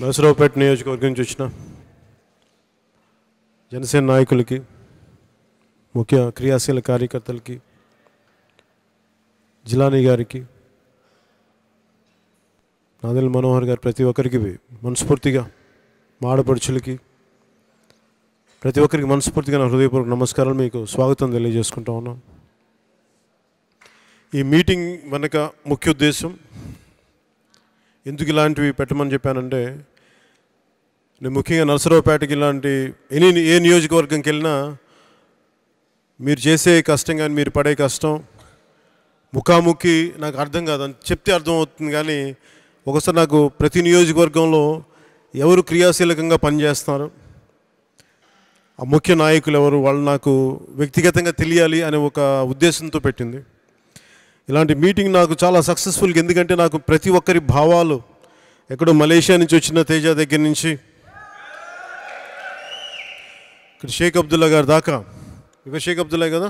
నరసరావుపేట నియోజకవర్గం నుంచి వచ్చిన జనసేన నాయకులకి ముఖ్య క్రియాశీల కార్యకర్తలకి జిలానీ గారికి నాదల్ మనోహర్ గారు ప్రతి ఒక్కరికి మనస్ఫూర్తిగా మాడపడుచులకి ప్రతి ఒక్కరికి మనస్ఫూర్తిగా నా హృదయపూర్వక నమస్కారాలు మీకు స్వాగతం తెలియజేసుకుంటా ఉన్నాం ఈ మీటింగ్ వెనక ముఖ్య ఉద్దేశం ఎందుకు ఇలాంటివి పెట్టమని చెప్పానంటే నేను ముఖ్యంగా నరసరావుపేటకి ఇలాంటి ఎనీ ఏ నియోజకవర్గంకి వెళ్ళినా మీరు చేసే కష్టం కానీ మీరు పడే కష్టం ముఖాముఖి నాకు అర్థం కాదు అని చెప్తే అర్థమవుతుంది కానీ ఒకసారి నాకు ప్రతి నియోజకవర్గంలో ఎవరు క్రియాశీలకంగా పనిచేస్తున్నారు ఆ ముఖ్య నాయకులు ఎవరు వాళ్ళు నాకు వ్యక్తిగతంగా తెలియాలి అనే ఒక ఉద్దేశంతో పెట్టింది ఇలాంటి మీటింగ్ నాకు చాలా సక్సెస్ఫుల్గా ఎందుకంటే నాకు ప్రతి ఒక్కరి భావాలు ఎక్కడో మలేషియా నుంచి వచ్చిన తేజ దగ్గర నుంచి ఇక్కడ షేక్ అబ్దుల్లా గారు దాకా ఇక షేక్ అబ్దుల్లా కదా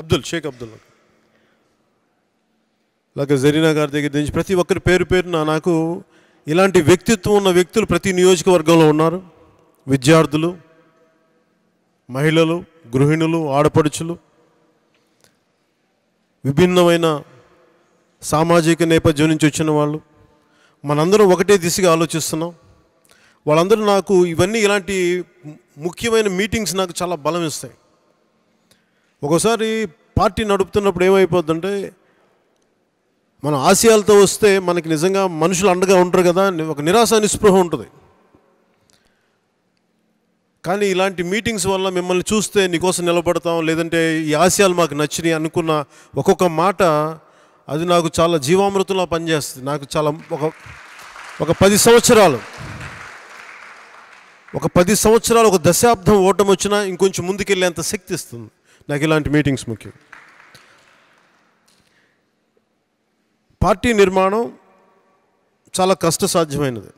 అబ్దుల్ షేక్ అబ్దుల్లా ఇలాగ జరీనా గారి దగ్గర నుంచి ప్రతి ఒక్కరి పేరు పేరున నాకు ఇలాంటి వ్యక్తిత్వం ఉన్న వ్యక్తులు ప్రతి నియోజకవర్గంలో ఉన్నారు విద్యార్థులు మహిళలు గృహిణులు ఆడపడుచులు విభిన్నమైన సామాజిక నేపథ్యం నుంచి వచ్చిన వాళ్ళు మనందరం ఒకటే దిశగా ఆలోచిస్తున్నాం వాళ్ళందరూ నాకు ఇవన్నీ ఇలాంటి ముఖ్యమైన మీటింగ్స్ నాకు చాలా బలం ఇస్తాయి ఒకసారి పార్టీ నడుపుతున్నప్పుడు ఏమైపోద్దంటే మన ఆశయాలతో వస్తే మనకి నిజంగా మనుషులు అండగా ఉంటారు కదా ఒక నిరాశ నిస్పృహ ఉంటుంది కానీ ఇలాంటి మీటింగ్స్ వల్ల మిమ్మల్ని చూస్తే నీకోసం నిలబడతాం లేదంటే ఈ ఆశయాలు మాకు నచ్చినాయి అనుకున్న ఒక్కొక్క మాట అది నాకు చాలా జీవామృతంలో పనిచేస్తుంది నాకు చాలా ఒక ఒక పది సంవత్సరాలు ఒక పది సంవత్సరాలు ఒక దశాబ్దం ఓటం వచ్చినా ఇంకొంచెం ముందుకెళ్ళేంత శక్తి ఇస్తుంది నాకు ఇలాంటి మీటింగ్స్ ముఖ్యం పార్టీ నిర్మాణం చాలా కష్ట సాధ్యమైనది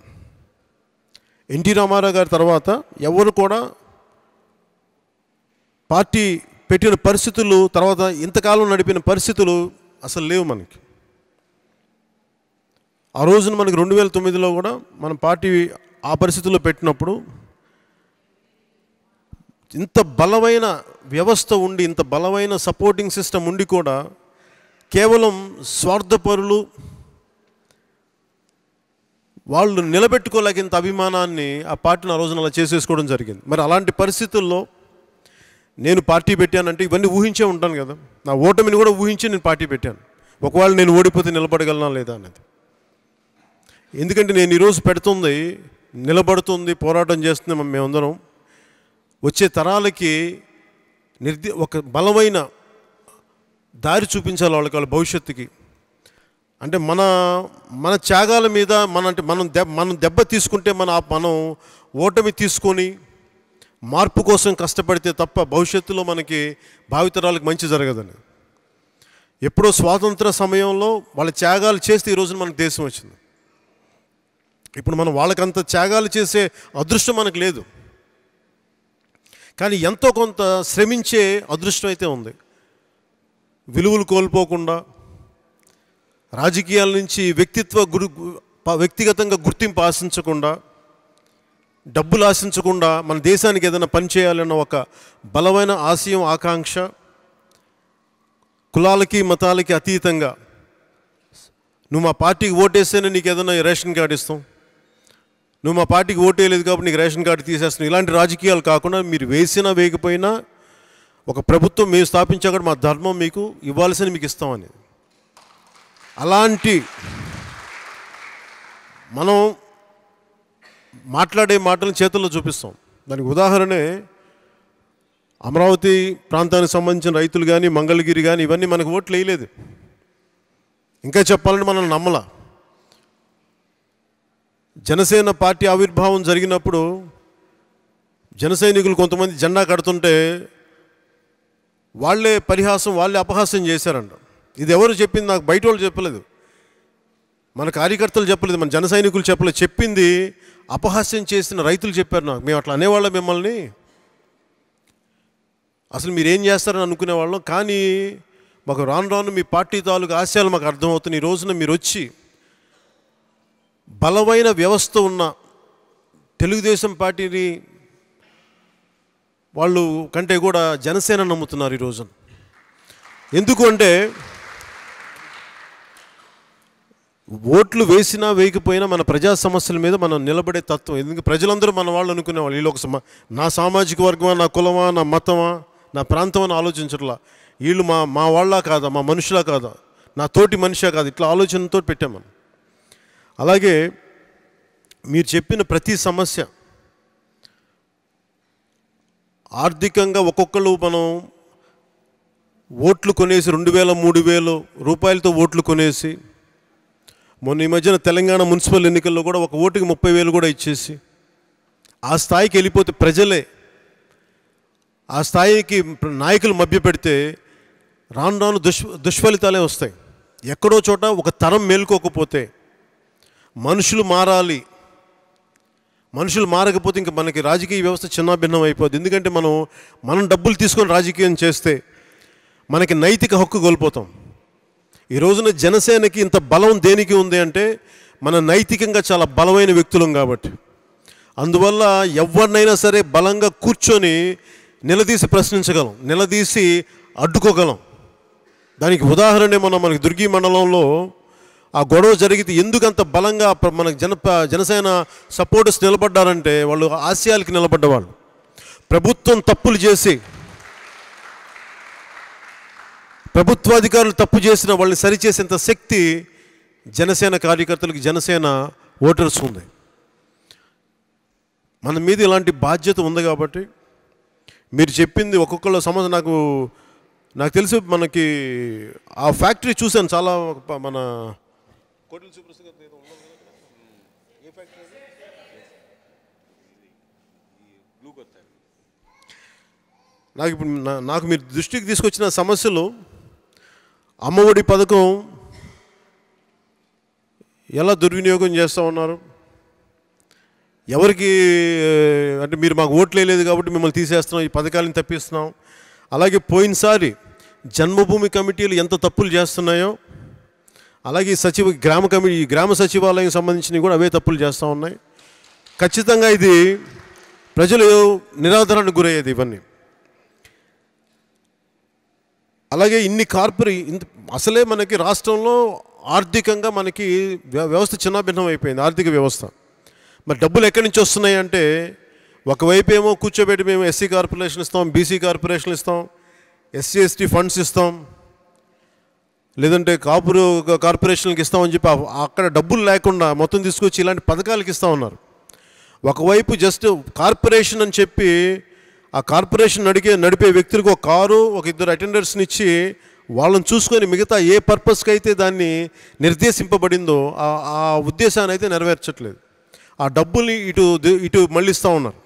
ఎన్టీ రామారావు గారి తర్వాత ఎవరు కూడా పార్టీ పెట్టిన పరిస్థితులు తర్వాత ఇంతకాలం నడిపిన పరిస్థితులు అసలు లేవు మనకి ఆ రోజున మనకి రెండు వేల తొమ్మిదిలో కూడా మనం పార్టీ ఆ పరిస్థితుల్లో పెట్టినప్పుడు ఇంత బలమైన వ్యవస్థ ఉండి ఇంత బలమైన సపోర్టింగ్ సిస్టమ్ ఉండి కూడా కేవలం స్వార్థపరులు వాళ్ళు నిలబెట్టుకోలేకంత అభిమానాన్ని ఆ పార్టీని ఆ రోజున అలా చేసేసుకోవడం జరిగింది మరి అలాంటి పరిస్థితుల్లో నేను పార్టీ పెట్టానంటే ఇవన్నీ ఊహించే ఉంటాను కదా నా ఓటమిని కూడా ఊహించి నేను పార్టీ పెట్టాను ఒకవేళ నేను ఓడిపోతే నిలబడగలనా లేదా అనేది ఎందుకంటే నేను ఈరోజు పెడుతుంది నిలబడుతుంది పోరాటం చేస్తుంది మేమందరం వచ్చే తరాలకి నిర్ది ఒక బలమైన దారి చూపించాలి వాళ్ళకి వాళ్ళ భవిష్యత్తుకి అంటే మన మన త్యాగాల మీద మన అంటే మనం దెబ్బ మనం దెబ్బ తీసుకుంటే మన మనం ఓటమి తీసుకొని మార్పు కోసం కష్టపడితే తప్ప భవిష్యత్తులో మనకి భావితరాలకు మంచి జరగదని ఎప్పుడో స్వాతంత్ర సమయంలో వాళ్ళ త్యాగాలు చేస్తే ఈరోజు మనకు దేశం వచ్చింది ఇప్పుడు మనం వాళ్ళకంత త్యాగాలు చేసే అదృష్టం మనకు లేదు కానీ ఎంతో కొంత శ్రమించే అదృష్టం అయితే ఉంది విలువలు కోల్పోకుండా రాజకీయాల నుంచి వ్యక్తిత్వ గురు వ్యక్తిగతంగా గుర్తింపు ఆశించకుండా డబ్బులు ఆశించకుండా మన దేశానికి ఏదైనా పని చేయాలన్న ఒక బలమైన ఆశయం ఆకాంక్ష కులాలకి మతాలకి అతీతంగా నువ్వు మా పార్టీకి ఓటేస్తేనే నీకు ఏదైనా రేషన్ కార్డు ఇస్తాం నువ్వు మా పార్టీకి ఓటేయలేదు కాబట్టి నీకు రేషన్ కార్డు తీసేస్తాను ఇలాంటి రాజకీయాలు కాకుండా మీరు వేసినా వేయకపోయినా ఒక ప్రభుత్వం మేము స్థాపించాక మా ధర్మం మీకు ఇవ్వాల్సిన మీకు ఇస్తామనేది అలాంటి మనం మాట్లాడే మాటలను చేతుల్లో చూపిస్తాం దానికి ఉదాహరణే అమరావతి ప్రాంతానికి సంబంధించిన రైతులు కానీ మంగళగిరి కానీ ఇవన్నీ మనకు ఓట్లు వేయలేదు ఇంకా చెప్పాలని మనం నమ్మల జనసేన పార్టీ ఆవిర్భావం జరిగినప్పుడు జనసైనికులు కొంతమంది జెండా కడుతుంటే వాళ్ళే పరిహాసం వాళ్ళే అపహాస్యం చేశారంట ఇది ఎవరు చెప్పింది నాకు బయట వాళ్ళు చెప్పలేదు మన కార్యకర్తలు చెప్పలేదు మన జన సైనికులు చెప్పలేదు చెప్పింది అపహాస్యం చేసిన రైతులు చెప్పారు నాకు మేము అట్లా అనేవాళ్ళం మిమ్మల్ని అసలు మీరేం చేస్తారని అనుకునేవాళ్ళం కానీ మాకు రాను రాను మీ పార్టీ తాలూకు ఆశయాలు మాకు అర్థమవుతున్నాయి ఈ రోజున మీరు వచ్చి బలమైన వ్యవస్థ ఉన్న తెలుగుదేశం పార్టీని వాళ్ళు కంటే కూడా జనసేన నమ్ముతున్నారు ఈ ఎందుకు అంటే ఓట్లు వేసినా వేయకపోయినా మన ప్రజా సమస్యల మీద మనం నిలబడే తత్వం ఎందుకంటే ప్రజలందరూ మన వాళ్ళు అనుకునే వాళ్ళు ఈ ఒక నా సామాజిక వర్గమా నా కులమా నా మతమా నా ప్రాంతం అని ఆలోచించట్లా వీళ్ళు మా మా వాళ్ళ కాదా మా మనుషులా కాదా నా తోటి మనిషి కాదు ఇట్లా ఆలోచనతో పెట్టాం మనం అలాగే మీరు చెప్పిన ప్రతి సమస్య ఆర్థికంగా ఒక్కొక్కరు మనం ఓట్లు కొనేసి రెండు వేల మూడు వేలు రూపాయలతో ఓట్లు కొనేసి మొన్న ఈ మధ్యన తెలంగాణ మున్సిపల్ ఎన్నికల్లో కూడా ఒక ఓటుకి ముప్పై వేలు కూడా ఇచ్చేసి ఆ స్థాయికి వెళ్ళిపోతే ప్రజలే ఆ స్థాయికి నాయకులు మభ్య పెడితే రాను రాను దుష్ దుష్ఫలితాలే వస్తాయి ఎక్కడో చోట ఒక తరం మేల్కోకపోతే మనుషులు మారాలి మనుషులు మారకపోతే ఇంక మనకి రాజకీయ వ్యవస్థ చిన్నాభిన్నం అయిపోద్ది ఎందుకంటే మనం మనం డబ్బులు తీసుకొని రాజకీయం చేస్తే మనకి నైతిక హక్కు కోల్పోతాం ఈ రోజున జనసేనకి ఇంత బలం దేనికి ఉంది అంటే మన నైతికంగా చాలా బలమైన వ్యక్తులం కాబట్టి అందువల్ల ఎవరినైనా సరే బలంగా కూర్చొని నిలదీసి ప్రశ్నించగలం నిలదీసి అడ్డుకోగలం దానికి ఉదాహరణే మనం మనకి దుర్గి మండలంలో ఆ గొడవ జరిగితే ఎందుకంత బలంగా మనకు జన జనసేన సపోర్టర్స్ నిలబడ్డారంటే వాళ్ళు ఆశయాలకి నిలబడ్డవాళ్ళు ప్రభుత్వం తప్పులు చేసి ప్రభుత్వాధికారులు తప్పు చేసిన వాళ్ళని సరిచేసేంత శక్తి జనసేన కార్యకర్తలకు జనసేన ఓటర్స్ ఉంది మన మీద ఇలాంటి బాధ్యత ఉంది కాబట్టి మీరు చెప్పింది ఒక్కొక్కళ్ళ సమస్య నాకు నాకు తెలిసి మనకి ఆ ఫ్యాక్టరీ చూశాను చాలా మన కోటిల సుప్రసాద్ నాకు ఇప్పుడు నాకు మీరు దృష్టికి తీసుకొచ్చిన సమస్యలు అమ్మఒడి పథకం ఎలా దుర్వినియోగం చేస్తూ ఉన్నారు ఎవరికి అంటే మీరు మాకు వేయలేదు కాబట్టి మిమ్మల్ని తీసేస్తున్నాం ఈ పథకాలను తప్పిస్తున్నాం అలాగే పోయినసారి జన్మభూమి కమిటీలు ఎంత తప్పులు చేస్తున్నాయో అలాగే సచివ గ్రామ కమిటీ గ్రామ సచివాలయం సంబంధించినవి కూడా అవే తప్పులు చేస్తూ ఉన్నాయి ఖచ్చితంగా ఇది ప్రజలు నిరాదరణకు గురయ్యేది ఇవన్నీ అలాగే ఇన్ని కార్పొరే అసలే మనకి రాష్ట్రంలో ఆర్థికంగా మనకి వ్యవస్థ చిన్నభిన్నం అయిపోయింది ఆర్థిక వ్యవస్థ మరి డబ్బులు ఎక్కడి నుంచి వస్తున్నాయి అంటే ఒకవైపు ఏమో కూర్చోబెట్టి మేము ఎస్సీ కార్పొరేషన్ ఇస్తాం బీసీ కార్పొరేషన్ ఇస్తాం ఎస్సీ ఎస్టీ ఫండ్స్ ఇస్తాం లేదంటే కాపురు కార్పొరేషన్కి ఇస్తామని చెప్పి అక్కడ డబ్బులు లేకుండా మొత్తం తీసుకొచ్చి ఇలాంటి పథకాలకి ఇస్తా ఉన్నారు ఒకవైపు జస్ట్ కార్పొరేషన్ అని చెప్పి ఆ కార్పొరేషన్ నడిగే నడిపే వ్యక్తులకు ఒక కారు ఒక ఇద్దరు అటెండర్స్ని ఇచ్చి వాళ్ళని చూసుకొని మిగతా ఏ పర్పస్కి అయితే దాన్ని నిర్దేశింపబడిందో ఆ ఉద్దేశాన్ని అయితే నెరవేర్చట్లేదు ఆ డబ్బుల్ని ఇటు ఇటు మళ్ళిస్తూ ఉన్నారు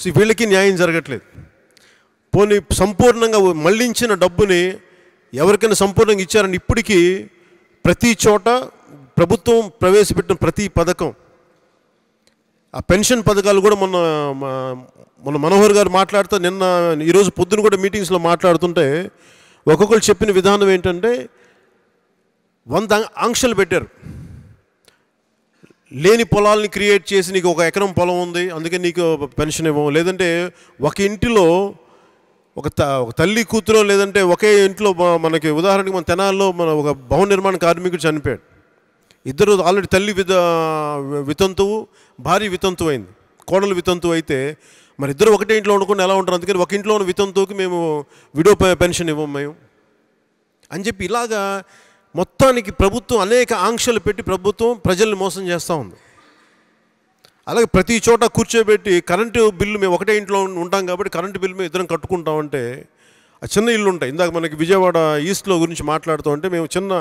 సో వీళ్ళకి న్యాయం జరగట్లేదు పోనీ సంపూర్ణంగా మళ్ళించిన డబ్బుని ఎవరికైనా సంపూర్ణంగా ఇచ్చారని ఇప్పటికీ ప్రతి చోట ప్రభుత్వం ప్రవేశపెట్టిన ప్రతి పథకం ఆ పెన్షన్ పథకాలు కూడా మొన్న మన మనోహర్ గారు మాట్లాడుతూ నిన్న ఈరోజు పొద్దున కూడా మీటింగ్స్లో మాట్లాడుతుంటే ఒక్కొక్కరు చెప్పిన విధానం ఏంటంటే వంద ఆంక్షలు పెట్టారు లేని పొలాలని క్రియేట్ చేసి నీకు ఒక ఎకరం పొలం ఉంది అందుకే నీకు పెన్షన్ ఇవ్వం లేదంటే ఒక ఇంటిలో ఒక త ఒక తల్లి కూతురో లేదంటే ఒకే ఇంట్లో మనకి ఉదాహరణకి మన తెనాల్లో మన ఒక భవన నిర్మాణ కార్మికుడు చనిపోయాడు ఇద్దరు ఆల్రెడీ తల్లి విధ వితంతువు భార్య వితంతు అయింది కోడలు వితంతు అయితే మరి ఇద్దరు ఒకటే ఇంట్లో వండుకుని ఎలా ఉంటారు అందుకని ఒక ఇంట్లో ఉన్న వితంతుకి మేము విడో పెన్షన్ ఇవ్వం మేము అని చెప్పి ఇలాగా మొత్తానికి ప్రభుత్వం అనేక ఆంక్షలు పెట్టి ప్రభుత్వం ప్రజల్ని మోసం చేస్తూ ఉంది అలాగే ప్రతి చోట కూర్చోబెట్టి కరెంటు బిల్లు మేము ఒకటే ఇంట్లో ఉంటాం కాబట్టి కరెంటు బిల్లు మేము ఇద్దరం కట్టుకుంటామంటే ఆ చిన్న ఇల్లు ఉంటాయి ఇందాక మనకి విజయవాడ ఈస్ట్లో గురించి మాట్లాడుతూ ఉంటే మేము చిన్న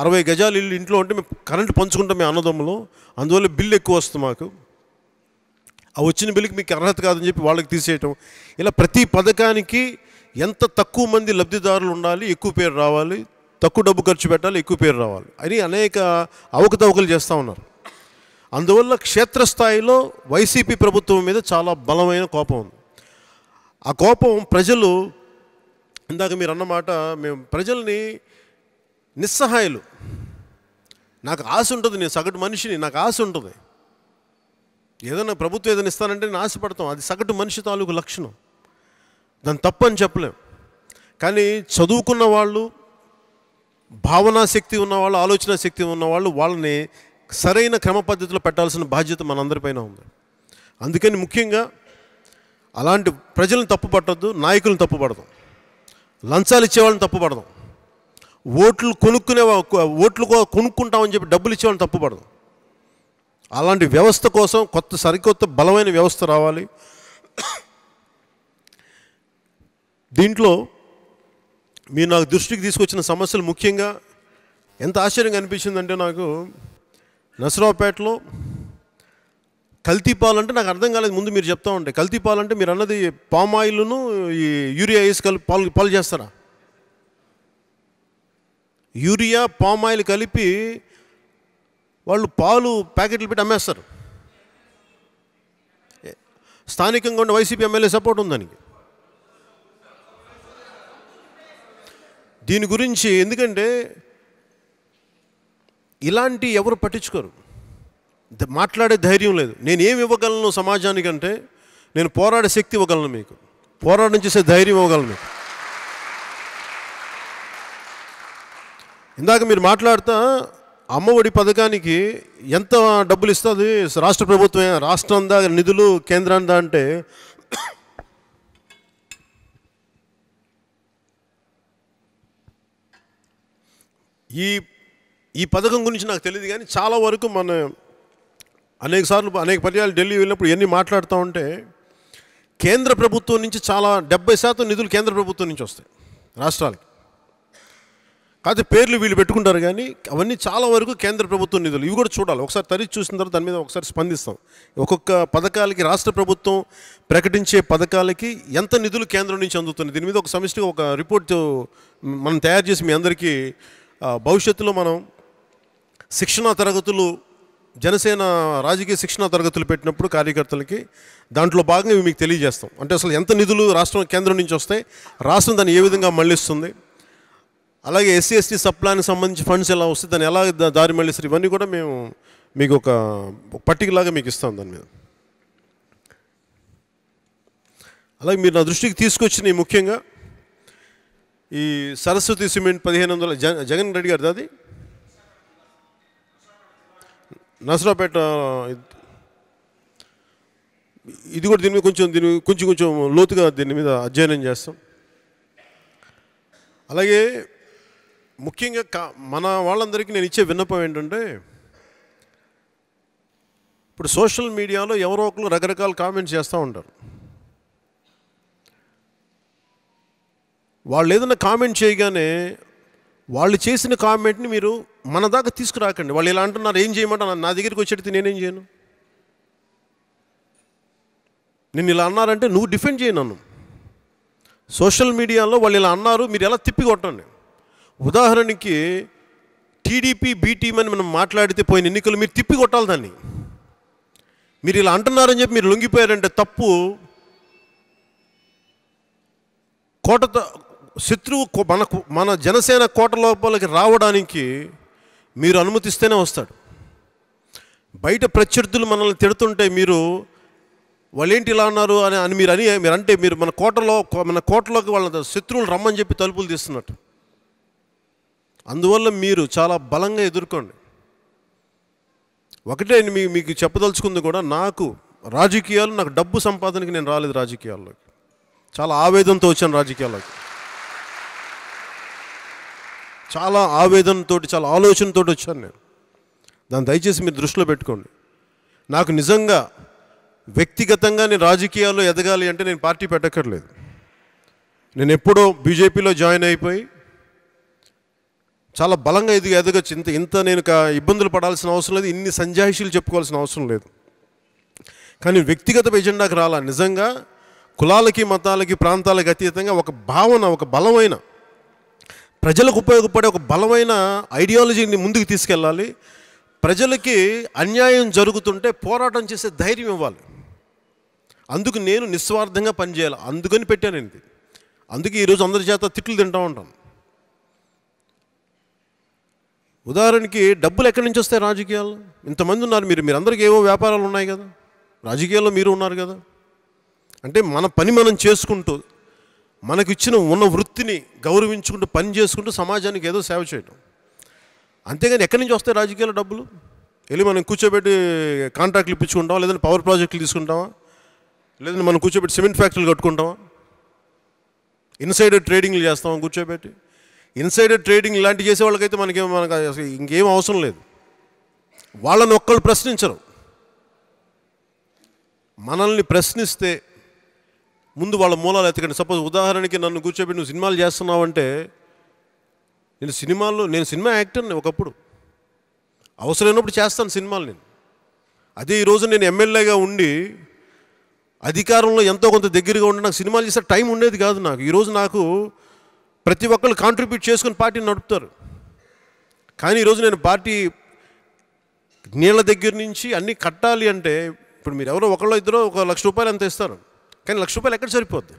అరవై గజాలు ఇల్లు ఇంట్లో ఉంటే మేము కరెంటు పంచుకుంటాం మేము అన్నదమ్ములు అందువల్ల బిల్లు ఎక్కువ వస్తుంది మాకు ఆ వచ్చిన బిల్లుకి మీకు అర్హత కాదని చెప్పి వాళ్ళకి తీసేయటం ఇలా ప్రతి పథకానికి ఎంత తక్కువ మంది లబ్ధిదారులు ఉండాలి ఎక్కువ పేరు రావాలి తక్కువ డబ్బు ఖర్చు పెట్టాలి ఎక్కువ పేరు రావాలి అని అనేక అవకతవకలు చేస్తూ ఉన్నారు అందువల్ల క్షేత్రస్థాయిలో వైసీపీ ప్రభుత్వం మీద చాలా బలమైన కోపం ఉంది ఆ కోపం ప్రజలు ఇందాక మీరు అన్నమాట మేము ప్రజల్ని నిస్సహాయులు నాకు ఆశ ఉంటుంది నేను సగటు మనిషిని నాకు ఆశ ఉంటుంది ఏదైనా ప్రభుత్వం ఏదైనా ఇస్తానంటే నేను ఆశపడతాం అది సగటు మనిషి తాలూకు లక్షణం దాని తప్పని చెప్పలేం కానీ చదువుకున్న వాళ్ళు భావనా శక్తి ఉన్నవాళ్ళు ఆలోచన శక్తి ఉన్నవాళ్ళు వాళ్ళని సరైన క్రమ పద్ధతిలో పెట్టాల్సిన బాధ్యత మనందరిపైన ఉంది అందుకని ముఖ్యంగా అలాంటి ప్రజలను తప్పుపట్టద్దు నాయకులను తప్పుపడదాం లంచాలు ఇచ్చేవాళ్ళని తప్పుపడదాం ఓట్లు కొనుక్కునే ఓట్లు కొనుక్కుంటామని చెప్పి డబ్బులు ఇచ్చేవాళ్ళని తప్పుపడదాం అలాంటి వ్యవస్థ కోసం కొత్త సరికొత్త బలమైన వ్యవస్థ రావాలి దీంట్లో మీరు నాకు దృష్టికి తీసుకొచ్చిన సమస్యలు ముఖ్యంగా ఎంత ఆశ్చర్యంగా అనిపించిందంటే నాకు నసరావుపేటలో కల్తీపాలంటే నాకు అర్థం కాలేదు ముందు మీరు చెప్తా ఉంటే కల్తీపాలంటే మీరు అన్నది పామ్ ఆయిల్ను ఈ యూరియా వేసి కలిపి పాలు పాలు చేస్తారా యూరియా పామ్ ఆయిల్ కలిపి వాళ్ళు పాలు ప్యాకెట్లు పెట్టి అమ్మేస్తారు స్థానికంగా ఉన్న వైసీపీ ఎమ్మెల్యే సపోర్ట్ ఉందానికి దీని గురించి ఎందుకంటే ఇలాంటి ఎవరు పట్టించుకోరు మాట్లాడే ధైర్యం లేదు నేను ఏమి ఇవ్వగలను సమాజానికంటే నేను పోరాడే శక్తి ఇవ్వగలను మీకు పోరాటం చేసే ధైర్యం ఇవ్వగలను మీకు ఇందాక మీరు మాట్లాడుతా అమ్మఒడి పథకానికి ఎంత డబ్బులు ఇస్తుంది రాష్ట్ర ప్రభుత్వం రాష్ట్రం దా నిధులు కేంద్రం దా అంటే ఈ ఈ పథకం గురించి నాకు తెలియదు కానీ చాలా వరకు మన అనేక సార్లు అనేక పర్యాలు ఢిల్లీ వెళ్ళినప్పుడు ఎన్ని మాట్లాడుతూ ఉంటే కేంద్ర ప్రభుత్వం నుంచి చాలా డెబ్బై శాతం నిధులు కేంద్ర ప్రభుత్వం నుంచి వస్తాయి రాష్ట్రాలకి కాకపోతే పేర్లు వీళ్ళు పెట్టుకుంటారు కానీ అవన్నీ చాలా వరకు కేంద్ర ప్రభుత్వం నిధులు ఇవి కూడా చూడాలి ఒకసారి తరిచి చూసిన తర్వాత దాని మీద ఒకసారి స్పందిస్తాం ఒక్కొక్క పథకాలకి రాష్ట్ర ప్రభుత్వం ప్రకటించే పథకాలకి ఎంత నిధులు కేంద్రం నుంచి అందుతుంది దీని మీద ఒక సమిష్టిగా ఒక రిపోర్ట్ మనం తయారు చేసి మీ అందరికీ భవిష్యత్తులో మనం శిక్షణా తరగతులు జనసేన రాజకీయ శిక్షణా తరగతులు పెట్టినప్పుడు కార్యకర్తలకి దాంట్లో భాగంగా మీకు తెలియజేస్తాం అంటే అసలు ఎంత నిధులు రాష్ట్రం కేంద్రం నుంచి వస్తాయి రాష్ట్రం దాన్ని ఏ విధంగా మళ్ళిస్తుంది అలాగే ఎస్సీ ఎస్టీ సప్లాన్కి సంబంధించి ఫండ్స్ ఎలా వస్తుంది దాన్ని ఎలా దారి మళ్ళీస్తారు ఇవన్నీ కూడా మేము మీకు ఒక పట్టికలాగా మీకు ఇస్తాం దాని మీద అలాగే మీరు నా దృష్టికి తీసుకొచ్చిన ముఖ్యంగా ఈ సరస్వతి సిమెంట్ పదిహేను వందల జగన్ రెడ్డి గారిది అది నసరాపేట ఇది కూడా దీని మీద కొంచెం దీని కొంచెం కొంచెం లోతుగా దీని మీద అధ్యయనం చేస్తాం అలాగే ముఖ్యంగా మన వాళ్ళందరికీ నేను ఇచ్చే విన్నపం ఏంటంటే ఇప్పుడు సోషల్ మీడియాలో ఎవరో ఒకరు రకరకాల కామెంట్స్ చేస్తూ ఉంటారు వాళ్ళు ఏదైనా కామెంట్ చేయగానే వాళ్ళు చేసిన కామెంట్ని మీరు మన దాకా తీసుకురాకండి వాళ్ళు ఇలా అంటున్నారు ఏం చేయమంటారు నా దగ్గరికి వచ్చేటితే నేనేం చేయను నేను ఇలా అన్నారంటే నువ్వు డిఫెండ్ చేయను సోషల్ మీడియాలో వాళ్ళు ఇలా అన్నారు మీరు ఎలా తిప్పి కొట్టండి ఉదాహరణకి టీడీపీ బీటీం అని మనం మాట్లాడితే పోయిన ఎన్నికలు మీరు తిప్పి కొట్టాలి దాన్ని మీరు ఇలా అంటున్నారని చెప్పి మీరు లొంగిపోయారంటే తప్పు కోటతో శత్రువు మనకు మన జనసేన కోట లోపలికి రావడానికి మీరు అనుమతిస్తేనే వస్తాడు బయట ప్రత్యర్థులు మనల్ని తిడుతుంటే మీరు వాళ్ళేంటి ఇలా అన్నారు అని అని మీరు అని మీరు అంటే మీరు మన కోటలో మన కోటలోకి వాళ్ళ శత్రువులు రమ్మని చెప్పి తలుపులు తీస్తున్నట్టు అందువల్ల మీరు చాలా బలంగా ఎదుర్కోండి ఒకటే మీ మీకు చెప్పదలుచుకుంది కూడా నాకు రాజకీయాలు నాకు డబ్బు సంపాదనకి నేను రాలేదు రాజకీయాల్లోకి చాలా ఆవేదనతో వచ్చాను రాజకీయాల్లోకి చాలా ఆవేదనతో చాలా ఆలోచనతో వచ్చాను నేను దాన్ని దయచేసి మీరు దృష్టిలో పెట్టుకోండి నాకు నిజంగా వ్యక్తిగతంగా నేను రాజకీయాల్లో ఎదగాలి అంటే నేను పార్టీ పెట్టక్కర్లేదు నేను ఎప్పుడో బీజేపీలో జాయిన్ అయిపోయి చాలా బలంగా ఎదుగు ఎదగచ్చు ఇంత ఇంత నేను ఇబ్బందులు పడాల్సిన అవసరం లేదు ఇన్ని సంజాయిషీలు చెప్పుకోవాల్సిన అవసరం లేదు కానీ వ్యక్తిగత ఎజెండాకు రాలా నిజంగా కులాలకి మతాలకి ప్రాంతాలకి అతీతంగా ఒక భావన ఒక బలమైన ప్రజలకు ఉపయోగపడే ఒక బలమైన ఐడియాలజీని ముందుకు తీసుకెళ్ళాలి ప్రజలకి అన్యాయం జరుగుతుంటే పోరాటం చేసే ధైర్యం ఇవ్వాలి అందుకు నేను నిస్వార్థంగా పనిచేయాలి అందుకని పెట్టాను ఇది అందుకే ఈరోజు అందరి చేత తిట్లు తింటూ ఉంటాను ఉదాహరణకి డబ్బులు ఎక్కడి నుంచి వస్తాయి రాజకీయాలు ఇంతమంది ఉన్నారు మీరు మీరందరికీ ఏవో వ్యాపారాలు ఉన్నాయి కదా రాజకీయాల్లో మీరు ఉన్నారు కదా అంటే మన పని మనం చేసుకుంటూ మనకిచ్చిన ఉన్న వృత్తిని గౌరవించుకుంటూ పని చేసుకుంటూ సమాజానికి ఏదో సేవ చేయటం అంతేగాని ఎక్కడి నుంచి వస్తాయి రాజకీయాల డబ్బులు వెళ్ళి మనం కూర్చోబెట్టి కాంట్రాక్ట్లు ఇప్పించుకుంటాం లేదంటే పవర్ ప్రాజెక్టులు తీసుకుంటామా లేదంటే మనం కూర్చోబెట్టి సిమెంట్ ఫ్యాక్టరీలు కట్టుకుంటామా ఇన్సైడ్ ట్రేడింగ్లు చేస్తాం కూర్చోబెట్టి ఇన్సైడర్ ట్రేడింగ్ ఇలాంటివి చేసే వాళ్ళకైతే మనకి మనకు అసలు ఇంకేం అవసరం లేదు వాళ్ళని ఒక్కళ్ళు ప్రశ్నించరు మనల్ని ప్రశ్నిస్తే ముందు వాళ్ళ మూలాలు ఎత్తకండి సపోజ్ ఉదాహరణకి నన్ను కూర్చోబెట్టి నువ్వు సినిమాలు చేస్తున్నావంటే నేను సినిమాల్లో నేను సినిమా యాక్టర్ని ఒకప్పుడు అవసరమైనప్పుడు చేస్తాను సినిమాలు నేను అదే ఈరోజు నేను ఎమ్మెల్యేగా ఉండి అధికారంలో ఎంతో కొంత దగ్గరగా ఉండి నాకు సినిమాలు చేసే టైం ఉండేది కాదు నాకు ఈరోజు నాకు ప్రతి ఒక్కరు కాంట్రిబ్యూట్ చేసుకుని పార్టీని నడుపుతారు కానీ ఈరోజు నేను పార్టీ నీళ్ళ దగ్గర నుంచి అన్నీ కట్టాలి అంటే ఇప్పుడు మీరు ఎవరో ఒకళ్ళో ఇద్దరు ఒక లక్ష రూపాయలు అంత ఇస్తారు కానీ లక్ష రూపాయలు ఎక్కడ సరిపోద్ది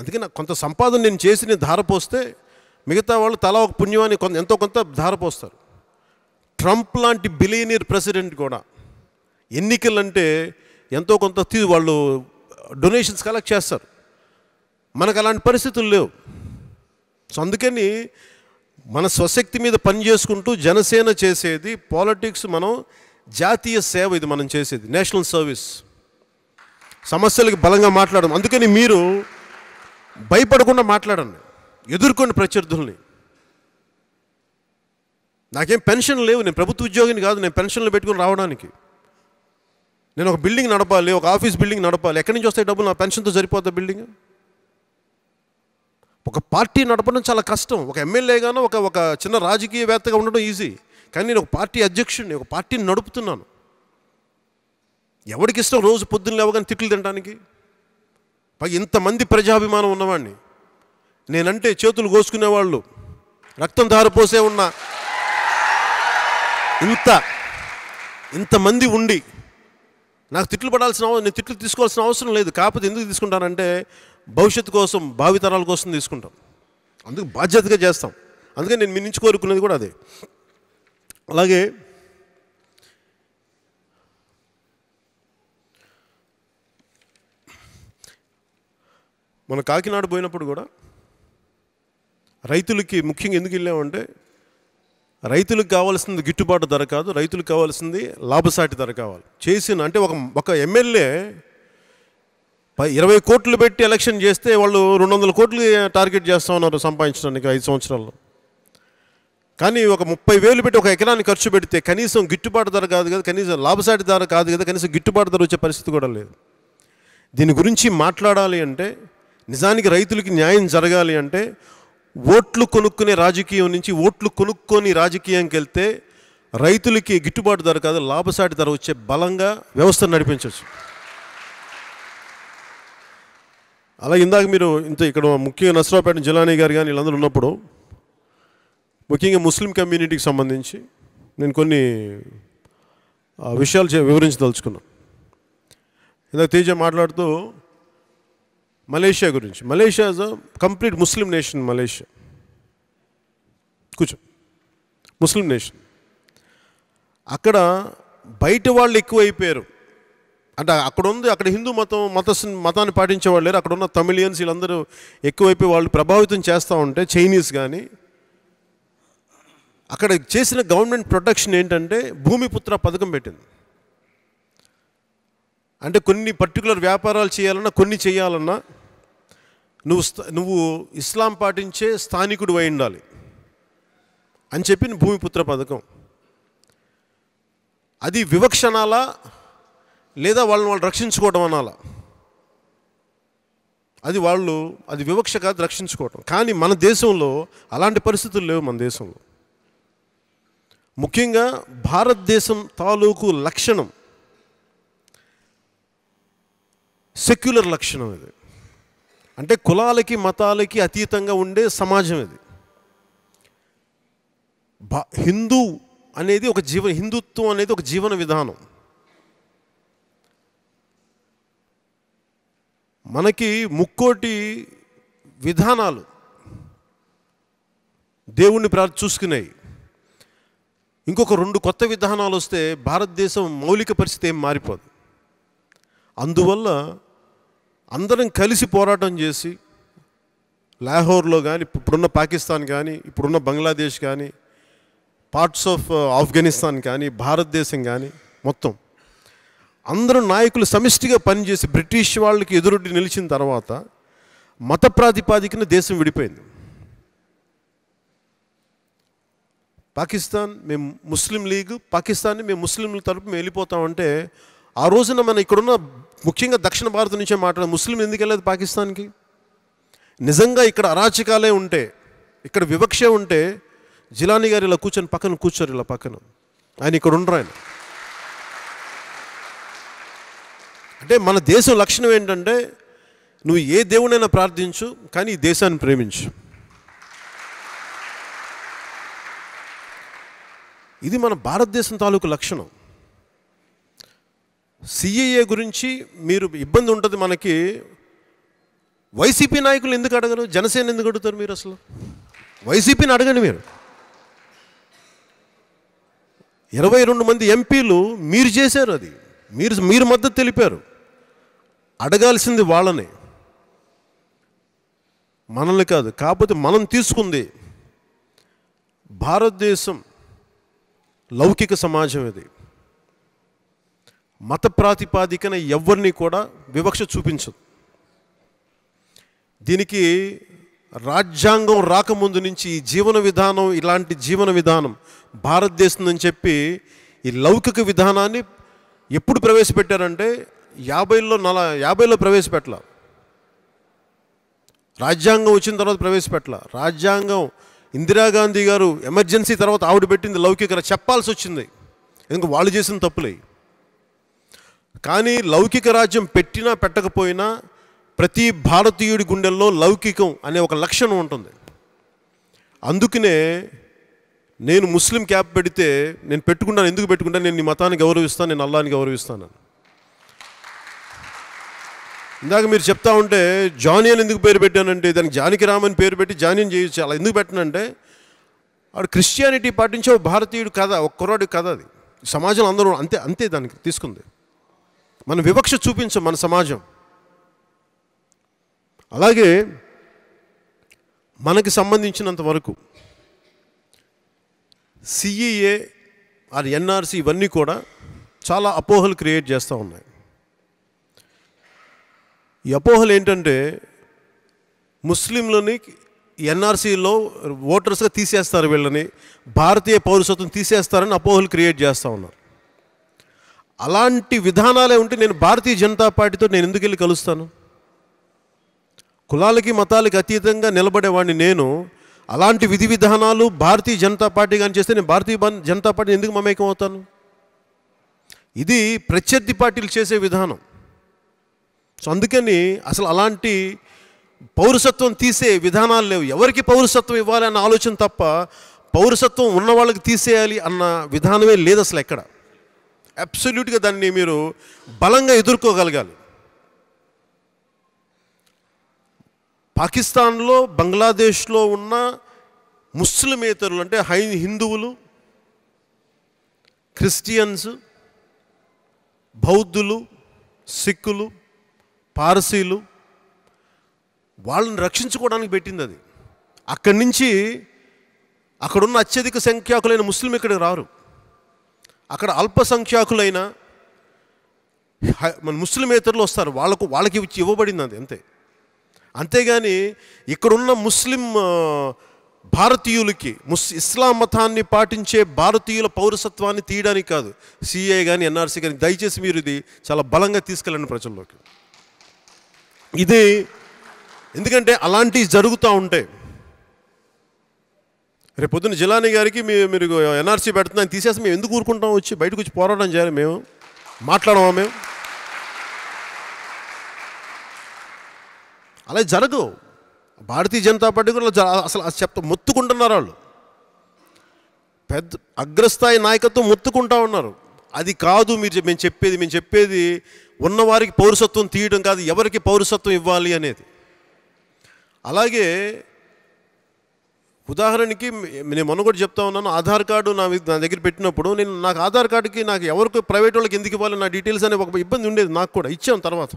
అందుకే నాకు కొంత సంపాదన నేను చేసి నేను ధారపోస్తే మిగతా వాళ్ళు తలా ఒక పుణ్యమాన్ని కొంత ఎంతో కొంత ధారపోస్తారు ట్రంప్ లాంటి బిలియనీర్ ప్రెసిడెంట్ కూడా ఎన్నికలంటే ఎంతో కొంత వాళ్ళు డొనేషన్స్ కలెక్ట్ చేస్తారు మనకు అలాంటి పరిస్థితులు లేవు సో అందుకని మన స్వశక్తి మీద పని చేసుకుంటూ జనసేన చేసేది పాలిటిక్స్ మనం జాతీయ సేవ ఇది మనం చేసేది నేషనల్ సర్వీస్ సమస్యలకు బలంగా మాట్లాడడం అందుకని మీరు భయపడకుండా మాట్లాడండి ఎదుర్కొని ప్రత్యర్థుల్ని నాకేం పెన్షన్ లేవు నేను ప్రభుత్వ ఉద్యోగిని కాదు నేను పెన్షన్లు పెట్టుకుని రావడానికి నేను ఒక బిల్డింగ్ నడపాలి ఒక ఆఫీస్ బిల్డింగ్ నడపాలి ఎక్కడి నుంచి వస్తాయి డబ్బులు నా పెన్షన్తో సరిపోతా బిల్డింగ్ ఒక పార్టీ నడపడం చాలా కష్టం ఒక ఎమ్మెల్యేగాను ఒక ఒక చిన్న రాజకీయవేత్తగా ఉండడం ఈజీ కానీ నేను ఒక పార్టీ అధ్యక్షుడిని ఒక పార్టీని నడుపుతున్నాను ఎవరికి ఇష్టం రోజు పొద్దున్న లేవగానే తిట్లు తినడానికి పై ఇంతమంది ప్రజాభిమానం ఉన్నవాడిని నేనంటే చేతులు కోసుకునేవాళ్ళు రక్తం ధారపోసే ఉన్న ఇంత ఇంతమంది ఉండి నాకు తిట్లు పడాల్సిన నేను తిట్లు తీసుకోవాల్సిన అవసరం లేదు కాకపోతే ఎందుకు తీసుకుంటానంటే భవిష్యత్తు కోసం భావితరాల కోసం తీసుకుంటాం అందుకు బాధ్యతగా చేస్తాం అందుకే నేను మీ నుంచి కోరుకునేది కూడా అదే అలాగే మన కాకినాడ పోయినప్పుడు కూడా రైతులకి ముఖ్యంగా ఎందుకు వెళ్ళామంటే రైతులకు కావాల్సింది గిట్టుబాటు ధర కాదు రైతులకు కావాల్సింది లాభసాటి ధర కావాలి చేసిన అంటే ఒక ఒక ఎమ్మెల్యే ఇరవై కోట్లు పెట్టి ఎలక్షన్ చేస్తే వాళ్ళు రెండు వందల కోట్లు టార్గెట్ చేస్తూ ఉన్నారు సంపాదించడానికి ఐదు సంవత్సరాల్లో కానీ ఒక ముప్పై వేలు పెట్టి ఒక ఎకరాన్ని ఖర్చు పెడితే కనీసం గిట్టుబాటు ధర కాదు కదా కనీసం లాభసాటి ధర కాదు కదా కనీసం గిట్టుబాటు ధర వచ్చే పరిస్థితి కూడా లేదు దీని గురించి మాట్లాడాలి అంటే నిజానికి రైతులకి న్యాయం జరగాలి అంటే ఓట్లు కొనుక్కునే రాజకీయం నుంచి ఓట్లు కొనుక్కొని రాజకీయంకి వెళ్తే రైతులకి గిట్టుబాటు ధర కాదు లాభసాటి ధర వచ్చే బలంగా వ్యవస్థను నడిపించవచ్చు అలాగే ఇందాక మీరు ఇంత ఇక్కడ ముఖ్యంగా నసరావుపేట జిలానీ గారు కానీ వీళ్ళందరూ ఉన్నప్పుడు ముఖ్యంగా ముస్లిం కమ్యూనిటీకి సంబంధించి నేను కొన్ని విషయాలు వివరించదలుచుకున్నాను ఇందాక తేజ మాట్లాడుతూ మలేషియా గురించి Malaysia is a complete Muslim nation Malaysia కూర్చో ముస్లిం నేషన్ అక్కడ బయట వాళ్ళు ఎక్కువైపోయారు అంటే అక్కడ ఉంది అక్కడ హిందూ మతం మత మతాన్ని పాటించే వాళ్ళు లేరు అక్కడ ఉన్న తమిళియన్స్ వీళ్ళందరూ ఎక్కువైపోయి వాళ్ళు ప్రభావితం చేస్తూ ఉంటే చైనీస్ కానీ అక్కడ చేసిన గవర్నమెంట్ ప్రొటెక్షన్ ఏంటంటే భూమిపుత్ర పథకం పెట్టింది అంటే కొన్ని పర్టికులర్ వ్యాపారాలు చేయాలన్నా కొన్ని చేయాలన్నా నువ్వు నువ్వు ఇస్లాం పాటించే స్థానికుడు అయి ఉండాలి అని చెప్పి భూమిపుత్ర పథకం అది వివక్షణాల లేదా వాళ్ళని వాళ్ళు రక్షించుకోవటం అనాలా అది వాళ్ళు అది వివక్ష కాదు రక్షించుకోవటం కానీ మన దేశంలో అలాంటి పరిస్థితులు లేవు మన దేశంలో ముఖ్యంగా భారతదేశం తాలూకు లక్షణం సెక్యులర్ లక్షణం ఇది అంటే కులాలకి మతాలకి అతీతంగా ఉండే సమాజం ఇది హిందూ అనేది ఒక జీవ హిందుత్వం అనేది ఒక జీవన విధానం మనకి ముక్కోటి విధానాలు దేవుణ్ణి ప్రార్థి చూసుకున్నాయి ఇంకొక రెండు కొత్త విధానాలు వస్తే భారతదేశం మౌలిక పరిస్థితి ఏం మారిపోదు అందువల్ల అందరం కలిసి పోరాటం చేసి లాహోర్లో కానీ ఇప్పుడున్న పాకిస్తాన్ కానీ ఇప్పుడున్న బంగ్లాదేశ్ కానీ పార్ట్స్ ఆఫ్ ఆఫ్ఘనిస్తాన్ కానీ భారతదేశం కానీ మొత్తం అందరూ నాయకులు సమిష్టిగా పనిచేసి బ్రిటిష్ వాళ్ళకి ఎదురొడ్డి నిలిచిన తర్వాత మత ప్రాతిపాదికన దేశం విడిపోయింది పాకిస్తాన్ మేము ముస్లిం లీగ్ పాకిస్తాన్ని మేము ముస్లింల తరపు మేము వెళ్ళిపోతామంటే ఆ రోజున మన ఇక్కడున్న ముఖ్యంగా దక్షిణ భారతం నుంచే మాట్లాడే ముస్లిం ఎందుకు వెళ్ళదు పాకిస్తాన్కి నిజంగా ఇక్కడ అరాచకాలే ఉంటే ఇక్కడ వివక్షే ఉంటే జిలానీ గారు ఇలా కూర్చొని పక్కన కూర్చోరు ఇలా పక్కన ఆయన ఇక్కడ ఉండరు ఆయన అంటే మన దేశం లక్షణం ఏంటంటే నువ్వు ఏ దేవుడైనా ప్రార్థించు కానీ ఈ దేశాన్ని ప్రేమించు ఇది మన భారతదేశం తాలూకు లక్షణం సిఏఏ గురించి మీరు ఇబ్బంది ఉంటుంది మనకి వైసీపీ నాయకులు ఎందుకు అడగరు జనసేన ఎందుకు అడుగుతారు మీరు అసలు వైసీపీని అడగండి మీరు ఇరవై రెండు మంది ఎంపీలు మీరు చేశారు అది మీరు మీరు మద్దతు తెలిపారు అడగాల్సింది వాళ్ళని మనల్ని కాదు కాకపోతే మనం తీసుకుంది భారతదేశం లౌకిక సమాజం ఇది మత ప్రాతిపాదికన ఎవరిని కూడా వివక్ష చూపించదు దీనికి రాజ్యాంగం రాకముందు నుంచి ఈ జీవన విధానం ఇలాంటి జీవన విధానం భారతదేశం అని చెప్పి ఈ లౌకిక విధానాన్ని ఎప్పుడు ప్రవేశపెట్టారంటే యాభైలో నల యాభైలో ప్రవేశపెట్టల రాజ్యాంగం వచ్చిన తర్వాత ప్రవేశపెట్టల రాజ్యాంగం ఇందిరాగాంధీ గారు ఎమర్జెన్సీ తర్వాత ఆవిడ పెట్టింది లౌకిక చెప్పాల్సి వచ్చింది ఎందుకు వాళ్ళు చేసిన తప్పులే కానీ లౌకిక రాజ్యం పెట్టినా పెట్టకపోయినా ప్రతి భారతీయుడి గుండెల్లో లౌకికం అనే ఒక లక్షణం ఉంటుంది అందుకనే నేను ముస్లిం క్యాప్ పెడితే నేను పెట్టుకుంటాను ఎందుకు పెట్టుకుంటాను నేను నీ మతాన్ని గౌరవిస్తాను నేను అల్లాని గౌరవిస్తాను ఇందాక మీరు చెప్తా ఉంటే జాని అని ఎందుకు పేరు పెట్టానంటే దానికి జానికి రామని పేరు పెట్టి జానీ చేయొచ్చు అలా ఎందుకు పెట్టనంటే ఆడు క్రిస్టియానిటీ పాటించే ఒక భారతీయుడు కథ ఒక కుర్రాడు కథ అది సమాజంలో అందరూ అంతే అంతే దానికి తీసుకుంది మన వివక్ష చూపించం మన సమాజం అలాగే మనకి సంబంధించినంత వరకు సిఈఏ ఆర్ ఎన్ఆర్సి ఇవన్నీ కూడా చాలా అపోహలు క్రియేట్ చేస్తూ ఉన్నాయి ఈ అపోహలు ఏంటంటే ముస్లింలని ఎన్ఆర్సీలో ఓటర్స్గా తీసేస్తారు వీళ్ళని భారతీయ పౌరసత్వం తీసేస్తారని అపోహలు క్రియేట్ చేస్తూ ఉన్నారు అలాంటి విధానాలే ఉంటే నేను భారతీయ జనతా పార్టీతో నేను ఎందుకు వెళ్ళి కలుస్తాను కులాలకి మతాలకి అతీతంగా నిలబడేవాడిని నేను అలాంటి విధి విధానాలు భారతీయ జనతా పార్టీ కానీ చేస్తే నేను భారతీయ జనతా పార్టీ ఎందుకు మమేకం అవుతాను ఇది ప్రత్యర్థి పార్టీలు చేసే విధానం సో అందుకని అసలు అలాంటి పౌరసత్వం తీసే విధానాలు లేవు ఎవరికి పౌరసత్వం ఇవ్వాలి అన్న ఆలోచన తప్ప పౌరసత్వం ఉన్న వాళ్ళకి తీసేయాలి అన్న విధానమే లేదు అసలు ఎక్కడ అబ్సల్యూట్గా దాన్ని మీరు బలంగా ఎదుర్కోగలగాలి పాకిస్తాన్లో బంగ్లాదేశ్లో ఉన్న ముస్లిమేతరులు అంటే హై హిందువులు క్రిస్టియన్స్ బౌద్ధులు సిక్కులు పారసీలు వాళ్ళని రక్షించుకోవడానికి పెట్టింది అది అక్కడి నుంచి అక్కడున్న అత్యధిక సంఖ్యాకులైన ముస్లిం ఇక్కడికి రారు అక్కడ అల్పసంఖ్యాకులైన మన ముస్లిమేతరులు వస్తారు వాళ్ళకు వాళ్ళకి ఇచ్చి ఇవ్వబడింది అది అంతే అంతేగాని ఇక్కడున్న ముస్లిం భారతీయులకి ముస్ ఇస్లాం మతాన్ని పాటించే భారతీయుల పౌరసత్వాన్ని తీయడానికి కాదు సిఏ కానీ ఎన్ఆర్సీ కానీ దయచేసి మీరు ఇది చాలా బలంగా తీసుకెళ్ళండి ప్రజల్లోకి ఇది ఎందుకంటే అలాంటివి జరుగుతూ ఉంటాయి రేపు పొద్దున్న జిలాని గారికి మీరు ఎన్ఆర్సీ పెడుతున్నా తీసేసి మేము ఎందుకు ఊరుకుంటాం వచ్చి బయటకు వచ్చి పోరాటం చేయాలి మేము మాట్లాడమా మేము అలా జరగవు భారతీయ జనతా పార్టీ కూడా అసలు చెప్తా మొత్తుకుంటున్నారు వాళ్ళు పెద్ద అగ్రస్థాయి నాయకత్వం మొత్తుకుంటా ఉన్నారు అది కాదు మీరు మేము చెప్పేది మేము చెప్పేది ఉన్నవారికి పౌరసత్వం తీయడం కాదు ఎవరికి పౌరసత్వం ఇవ్వాలి అనేది అలాగే ఉదాహరణకి నేను మొన్న కూడా చెప్తా ఉన్నాను ఆధార్ కార్డు నా నా దగ్గర పెట్టినప్పుడు నేను నాకు ఆధార్ కార్డుకి నాకు ఎవరికి ప్రైవేట్ వాళ్ళకి ఎందుకు ఇవ్వాలి నా డీటెయిల్స్ అనే ఒక ఇబ్బంది ఉండేది నాకు కూడా ఇచ్చాను తర్వాత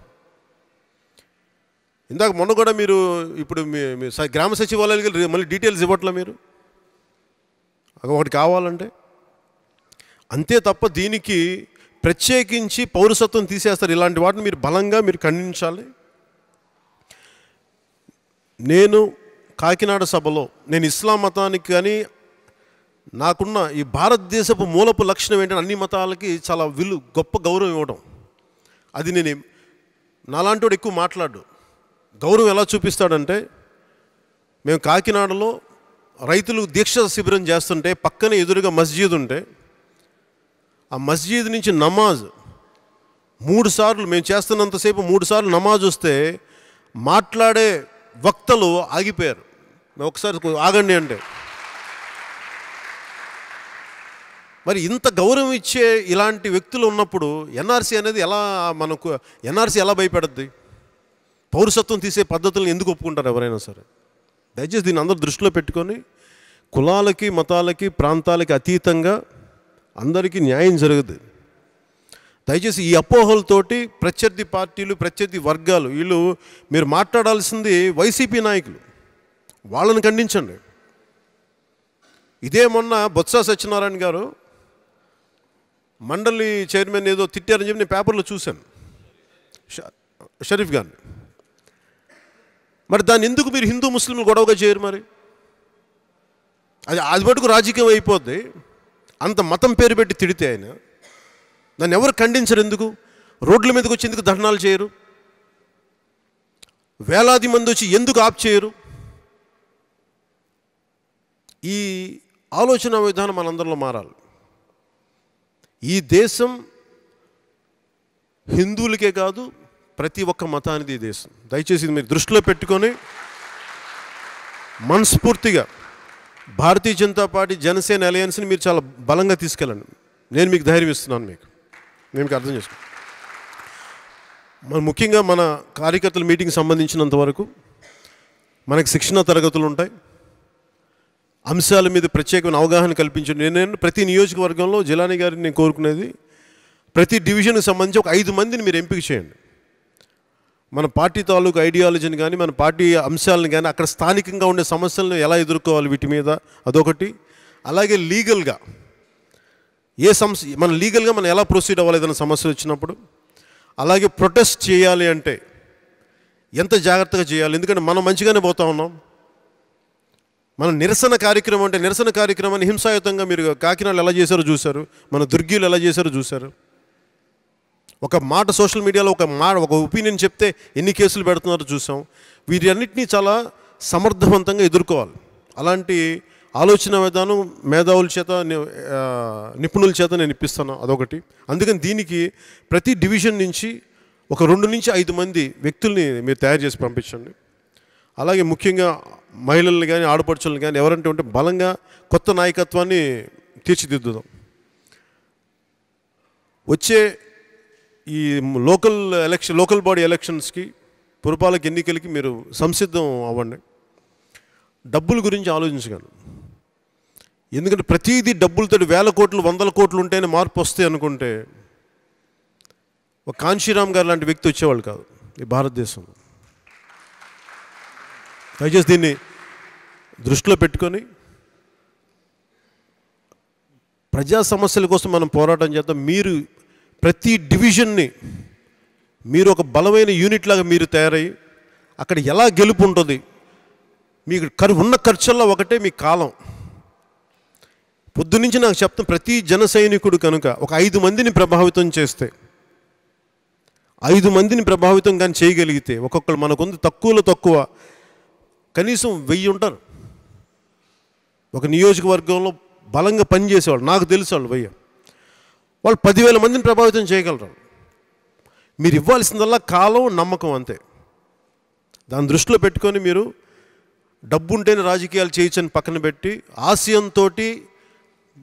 ఇందాక మొన్న కూడా మీరు ఇప్పుడు మీ గ్రామ సచివాలయాలకి మళ్ళీ డీటెయిల్స్ ఇవ్వట్లా మీరు ఒకటి కావాలంటే అంతే తప్ప దీనికి ప్రత్యేకించి పౌరసత్వం తీసేస్తారు ఇలాంటి వాటిని మీరు బలంగా మీరు ఖండించాలి నేను కాకినాడ సభలో నేను ఇస్లాం మతానికి కానీ నాకున్న ఈ భారతదేశపు మూలపు లక్షణం ఏంటంటే అన్ని మతాలకి చాలా విలు గొప్ప గౌరవం ఇవ్వడం అది నేను నాలాంటి ఎక్కువ మాట్లాడు గౌరవం ఎలా చూపిస్తాడంటే మేము కాకినాడలో రైతులు దీక్ష శిబిరం చేస్తుంటే పక్కనే ఎదురుగా మస్జీద్ ఉంటే ఆ మస్జీద్ నుంచి నమాజ్ మూడు సార్లు మేము చేస్తున్నంతసేపు మూడు సార్లు నమాజ్ వస్తే మాట్లాడే వక్తలు ఆగిపోయారు ఒకసారి ఆగండి అంటే మరి ఇంత గౌరవం ఇచ్చే ఇలాంటి వ్యక్తులు ఉన్నప్పుడు ఎన్ఆర్సీ అనేది ఎలా మనకు ఎన్ఆర్సీ ఎలా భయపెడద్ది పౌరసత్వం తీసే పద్ధతులను ఎందుకు ఒప్పుకుంటారు ఎవరైనా సరే దయచేసి దీన్ని అందరూ దృష్టిలో పెట్టుకొని కులాలకి మతాలకి ప్రాంతాలకి అతీతంగా అందరికీ న్యాయం జరగదు దయచేసి ఈ అపోహలతోటి ప్రత్యర్థి పార్టీలు ప్రత్యర్థి వర్గాలు వీళ్ళు మీరు మాట్లాడాల్సింది వైసీపీ నాయకులు వాళ్ళని ఖండించండి ఇదే మొన్న బొత్స సత్యనారాయణ గారు మండలి చైర్మన్ ఏదో తిట్టారని చెప్పి నేను పేపర్లో చూశాను షరీఫ్ గారిని మరి దాన్ని ఎందుకు మీరు హిందూ ముస్లింలు గొడవగా చేయరు మరి అది అది రాజకీయం అయిపోద్ది అంత మతం పేరు పెట్టి తిడితే ఆయన దాన్ని ఎవరు ఖండించరు ఎందుకు రోడ్ల మీదకి వచ్చేందుకు ధర్నాలు చేయరు వేలాది మంది వచ్చి ఎందుకు ఆప్ చేయరు ఈ ఆలోచన విధానం మనందరిలో మారాలి ఈ దేశం హిందువులకే కాదు ప్రతి ఒక్క మతానిది దేశం దయచేసి మీరు దృష్టిలో పెట్టుకొని మనస్ఫూర్తిగా భారతీయ జనతా పార్టీ జనసేన అలయన్స్ని మీరు చాలా బలంగా తీసుకెళ్ళండి నేను మీకు ధైర్యం ఇస్తున్నాను మీకు నేను అర్థం చేసుకో మన ముఖ్యంగా మన కార్యకర్తల మీటింగ్ సంబంధించినంత వరకు మనకు శిక్షణ తరగతులు ఉంటాయి అంశాల మీద ప్రత్యేకమైన అవగాహన కల్పించండి నేను ప్రతి నియోజకవర్గంలో జిలాని గారిని నేను కోరుకునేది ప్రతి డివిజన్కి సంబంధించి ఒక ఐదు మందిని మీరు ఎంపిక చేయండి మన పార్టీ తాలూకు ఐడియాలజీని కానీ మన పార్టీ అంశాలను కానీ అక్కడ స్థానికంగా ఉండే సమస్యలను ఎలా ఎదుర్కోవాలి వీటి మీద అదొకటి అలాగే లీగల్గా ఏ సమస్య మన లీగల్గా మనం ఎలా ప్రొసీడ్ అవ్వాలి ఏదైనా సమస్యలు వచ్చినప్పుడు అలాగే ప్రొటెస్ట్ చేయాలి అంటే ఎంత జాగ్రత్తగా చేయాలి ఎందుకంటే మనం మంచిగానే పోతా ఉన్నాం మన నిరసన కార్యక్రమం అంటే నిరసన కార్యక్రమాన్ని హింసాయుతంగా మీరు కాకినాడలో ఎలా చేశారో చూశారు మన దుర్గీలు ఎలా చేశారో చూశారు ఒక మాట సోషల్ మీడియాలో ఒక మా ఒక ఒపీనియన్ చెప్తే ఎన్ని కేసులు పెడుతున్నారో చూసాం వీరన్నిటినీ చాలా సమర్థవంతంగా ఎదుర్కోవాలి అలాంటి ఆలోచన విధానం మేధావుల చేత నిపుణుల చేత నేను ఇప్పిస్తాను అదొకటి అందుకని దీనికి ప్రతి డివిజన్ నుంచి ఒక రెండు నుంచి ఐదు మంది వ్యక్తుల్ని మీరు తయారు చేసి పంపించండి అలాగే ముఖ్యంగా మహిళల్ని కానీ ఆడపడుచులను కానీ ఎవరంటే ఉంటే బలంగా కొత్త నాయకత్వాన్ని తీర్చిదిద్దుదాం వచ్చే ఈ లోకల్ ఎలక్షన్ లోకల్ బాడీ ఎలక్షన్స్కి పురపాలక ఎన్నికలకి మీరు సంసిద్ధం అవ్వండి డబ్బుల గురించి ఆలోచించగలను ఎందుకంటే ప్రతిదీ డబ్బులతో వేల కోట్లు వందల కోట్లు ఉంటేనే మార్పు వస్తాయి అనుకుంటే ఒక కాంశీరామ్ గారు లాంటి వ్యక్తి వచ్చేవాళ్ళు కాదు ఈ భారతదేశంలో దయచేసి దీన్ని దృష్టిలో పెట్టుకొని ప్రజా సమస్యల కోసం మనం పోరాటం చేద్దాం మీరు ప్రతి డివిజన్ని మీరు ఒక బలమైన యూనిట్ లాగా మీరు తయారయ్యి అక్కడ ఎలా గెలుపు ఉంటుంది మీకు ఖర్ ఉన్న ఖర్చుల్లో ఒకటే మీ కాలం పొద్దు నుంచి నాకు చెప్తాను ప్రతి జన సైనికుడు కనుక ఒక ఐదు మందిని ప్రభావితం చేస్తే ఐదు మందిని ప్రభావితం కానీ చేయగలిగితే ఒక్కొక్కరు మనకుంది తక్కువలో తక్కువ కనీసం వెయ్యి ఉంటారు ఒక నియోజకవర్గంలో బలంగా పనిచేసేవాళ్ళు నాకు తెలిసేవాళ్ళు వెయ్యి వాళ్ళు పదివేల మందిని ప్రభావితం చేయగలరు మీరు ఇవ్వాల్సిందల్లా కాలం నమ్మకం అంతే దాని దృష్టిలో పెట్టుకొని మీరు డబ్బుంటేనే రాజకీయాలు చేయొచ్చని పక్కన పెట్టి ఆశయంతో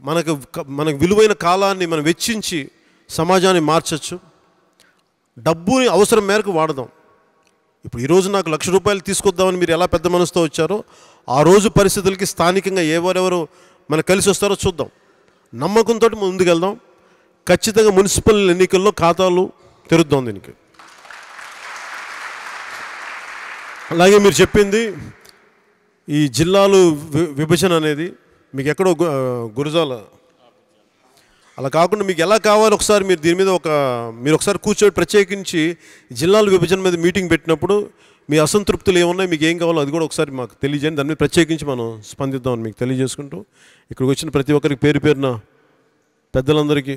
మనకు మనకు విలువైన కాలాన్ని మనం వెచ్చించి సమాజాన్ని మార్చచ్చు డబ్బుని అవసరం మేరకు వాడదాం ఇప్పుడు ఈరోజు నాకు లక్ష రూపాయలు తీసుకొద్దామని మీరు ఎలా పెద్ద మనసుతో వచ్చారో ఆ రోజు పరిస్థితులకి స్థానికంగా ఎవరెవరు మనకు కలిసి వస్తారో చూద్దాం నమ్మకంతో ముందుకెళ్దాం ఖచ్చితంగా మున్సిపల్ ఎన్నికల్లో ఖాతాలు తెరుద్దాం దీనికి అలాగే మీరు చెప్పింది ఈ జిల్లాలు విభజన అనేది మీకు ఎక్కడో గురజాల అలా కాకుండా మీకు ఎలా కావాలి ఒకసారి మీరు దీని మీద ఒక మీరు ఒకసారి కూర్చోబెట్టి ప్రత్యేకించి జిల్లాల విభజన మీద మీటింగ్ పెట్టినప్పుడు మీ అసంతృప్తులు ఏమున్నాయి మీకు ఏం కావాలో అది కూడా ఒకసారి మాకు తెలియజేయండి దాని మీద ప్రత్యేకించి మనం స్పందిద్దామని మీకు తెలియజేసుకుంటూ ఇక్కడికి వచ్చిన ప్రతి ఒక్కరికి పేరు పేరున పెద్దలందరికీ